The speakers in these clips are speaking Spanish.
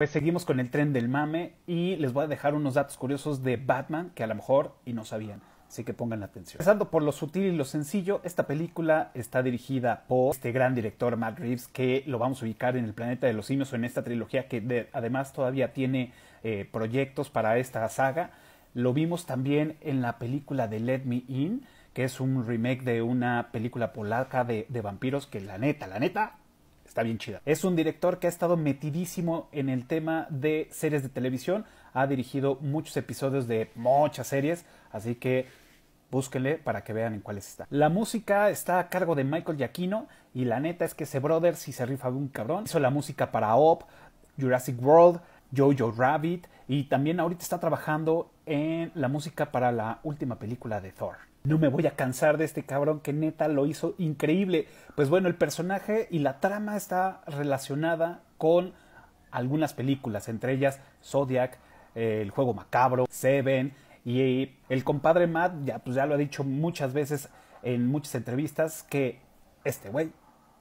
Pues seguimos con el tren del mame y les voy a dejar unos datos curiosos de Batman que a lo mejor y no sabían. Así que pongan atención. Empezando por lo sutil y lo sencillo, esta película está dirigida por este gran director Matt Reeves, que lo vamos a ubicar en el planeta de los simios o en esta trilogía que además todavía tiene eh, proyectos para esta saga. Lo vimos también en la película de Let Me In, que es un remake de una película polaca de vampiros que la neta, la neta, está bien chida. Es un director que ha estado metidísimo en el tema de series de televisión, ha dirigido muchos episodios de muchas series, así que búsquenle para que vean en cuáles está. La música está a cargo de Michael Giacchino y la neta es que ese brother si se rifa un cabrón. Hizo la música para Op, Jurassic World, Jojo Rabbit y también ahorita está trabajando en la música para la última película de Thor. No me voy a cansar de este cabrón que neta lo hizo increíble. Pues bueno, el personaje y la trama está relacionada con algunas películas, entre ellas Zodiac, El Juego Macabro, Seven y el compadre Matt, ya, pues ya lo ha dicho muchas veces en muchas entrevistas, que este güey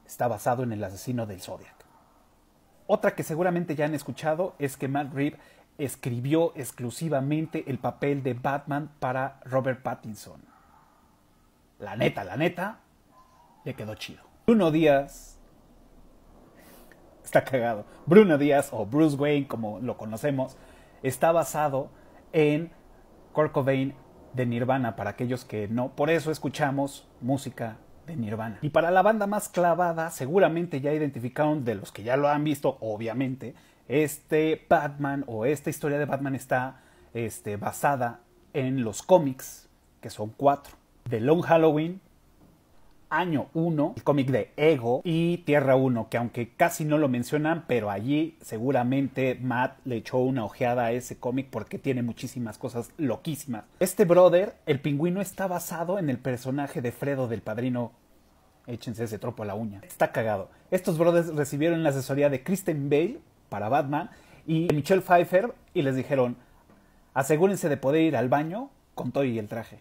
está basado en el asesino del Zodiac. Otra que seguramente ya han escuchado es que Matt Reeves escribió exclusivamente el papel de Batman para Robert Pattinson. La neta, la neta, le quedó chido. Bruno Díaz está cagado. Bruno Díaz o Bruce Wayne, como lo conocemos, está basado en Kurt Cobain de Nirvana, para aquellos que no. Por eso escuchamos música de Nirvana. Y para la banda más clavada, seguramente ya identificaron de los que ya lo han visto, obviamente, este Batman o esta historia de Batman está este, basada en los cómics, que son cuatro. The Long Halloween, Año 1, el cómic de Ego y Tierra 1, que aunque casi no lo mencionan, pero allí seguramente Matt le echó una ojeada a ese cómic porque tiene muchísimas cosas loquísimas. Este brother, el pingüino, está basado en el personaje de Fredo del Padrino. Échense ese tropo a la uña. Está cagado. Estos brothers recibieron la asesoría de Kristen Bale para Batman, y Michelle Pfeiffer, y les dijeron, asegúrense de poder ir al baño con todo y el traje.